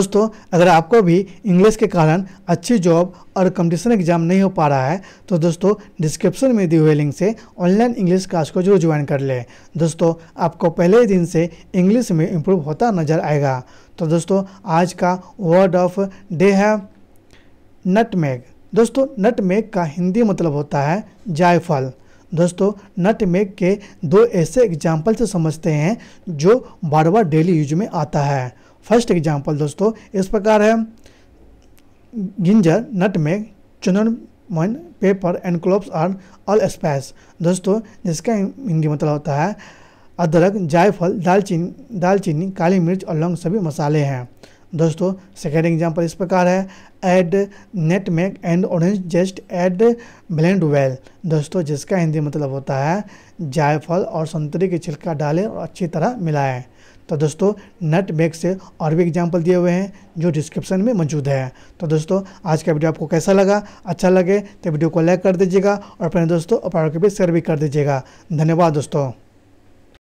दोस्तों अगर आपको भी इंग्लिश के कारण अच्छी जॉब और कंपटीशन एग्जाम नहीं हो पा रहा है तो दोस्तों डिस्क्रिप्शन में दिए हुए लिंक से ऑनलाइन इंग्लिश क्लास को जरूर ज्वाइन कर लें दोस्तों आपको पहले ही दिन से इंग्लिश में इम्प्रूव होता नजर आएगा तो दोस्तों आज का वर्ड ऑफ डे है नटमेग दोस्तों नटमेग का हिंदी मतलब होता है जायफल दोस्तों नटमेग के दो ऐसे एग्जाम्पल से समझते हैं जो बार बार डेली यूज में आता है फर्स्ट एग्जाम्पल दोस्तों इस प्रकार है ginger nut nutmeg cinnamon pepper and cloves are all spices दोस्तों जिसका हिंदी मतलब होता है अदरक जायफल दालचीनी दालचीनी काली मिर्च और लौंग सभी मसाले हैं दोस्तों सेकेंड एग्जाम्पल इस प्रकार है add nutmeg and orange just add blend well दोस्तों जिसका हिंदी मतलब होता है जायफल और संतरे की छिलका डालें और अच्छी तरह मिलाएं तो दोस्तों नट बैग से और भी एग्जाम्पल दिए हुए हैं जो डिस्क्रिप्शन में मौजूद है तो दोस्तों आज का वीडियो आपको कैसा लगा अच्छा लगे तो वीडियो को लाइक कर दीजिएगा और अपने दोस्तों और पारों के भी शेयर भी कर दीजिएगा धन्यवाद दोस्तों